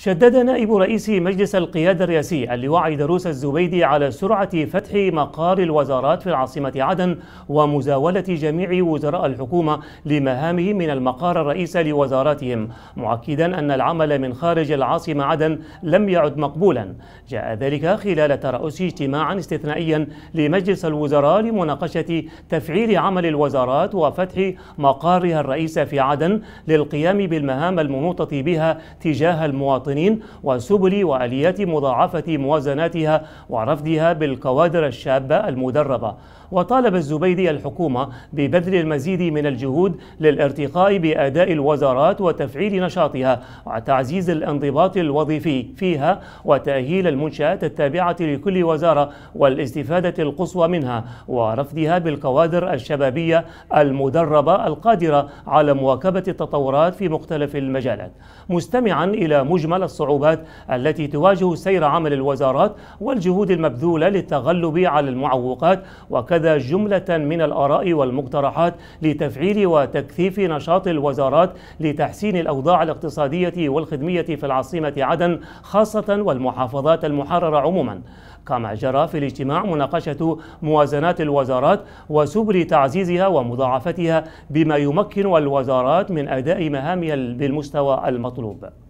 شدد نائب رئيس مجلس القيادة الرئاسي اللواء عيدروس الزبيدي على سرعة فتح مقار الوزارات في العاصمة عدن ومزاولة جميع وزراء الحكومة لمهامهم من المقار الرئيس لوزاراتهم مؤكدا أن العمل من خارج العاصمة عدن لم يعد مقبولا جاء ذلك خلال ترأس اجتماعا استثنائيا لمجلس الوزراء لمناقشة تفعيل عمل الوزارات وفتح مقارها الرئيس في عدن للقيام بالمهام المنوطة بها تجاه المواطنين المواطنين وسبل وآليات مضاعفة موازناتها ورفدها بالكوادر الشابة المدربة وطالب الزبيدي الحكومة ببذل المزيد من الجهود للارتقاء بأداء الوزارات وتفعيل نشاطها وتعزيز الانضباط الوظيفي فيها وتأهيل المنشآت التابعة لكل وزارة والاستفادة القصوى منها ورفدها بالكوادر الشبابية المدربة القادرة على مواكبة التطورات في مختلف المجالات مستمعا إلى مجمل على الصعوبات التي تواجه سير عمل الوزارات والجهود المبذولة للتغلب على المعوقات وكذا جملة من الآراء والمقترحات لتفعيل وتكثيف نشاط الوزارات لتحسين الأوضاع الاقتصادية والخدمية في العاصمة عدن خاصة والمحافظات المحررة عموما كما جرى في الاجتماع مناقشة موازنات الوزارات وسبل تعزيزها ومضاعفتها بما يمكن الوزارات من أداء مهامها بالمستوى المطلوب